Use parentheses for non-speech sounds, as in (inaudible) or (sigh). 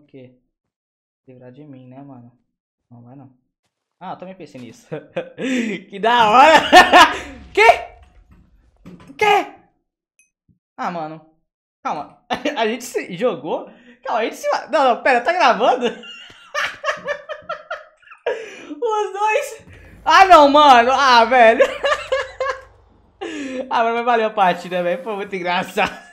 O quê? Livrar de mim, né, mano? Não vai não. Ah, eu também pensei nisso. (laughs) que da hora! (laughs) que? Que? Ah, mano. Calma. (laughs) A gente se jogou? Calma, a gente se... Não, não, pera. Tá gravando? Os dois... Ah, não, mano. Ah, velho. ah, mas valeu a partida, velho. Foi muito engraçado.